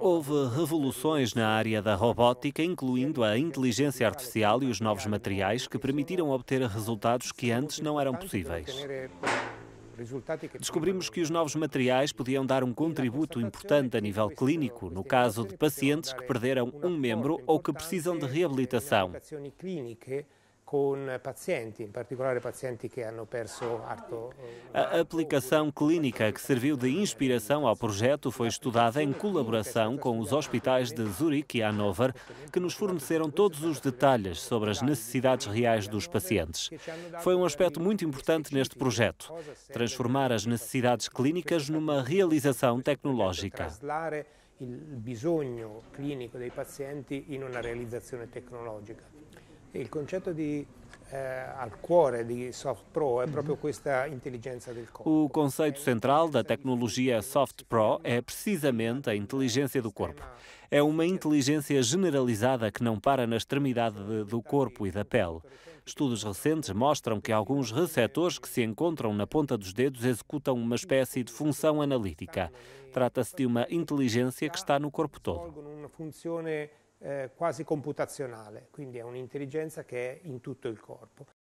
Houve revoluções na área da robótica, incluindo a inteligência artificial e os novos materiais que permitiram obter resultados que antes não eram possíveis. Descobrimos que os novos materiais podiam dar um contributo importante a nível clínico, no caso de pacientes que perderam um membro ou que precisam de reabilitação com pacientes, em particular pacientes que hanno perso arto. Eh, A aplicação clínica que serviu de inspiração ao projeto foi estudada em colaboração com os hospitais de Zurique e Hannover, que nos forneceram todos os detalhes sobre as necessidades reais dos pacientes. Foi um aspecto muito importante neste projeto, transformar as necessidades clínicas numa realização tecnológica il concetto di eh, al cuore di Soft Pro è mhm. proprio questa intelligenza del corpo. O conceito central da tecnologia Soft Pro é precisamente a inteligência do corpo. É uma inteligência generalizada que não para na extremidade de, do corpo e da pele. Estudos recentes mostram que alguns receptores que se encontram na ponta dos dedos executam uma espécie de função analítica. Trata-se de uma inteligência que está no corpo todo. eh, quasi computazionale, quindi è un'intelligenza che è in tutto il corpo.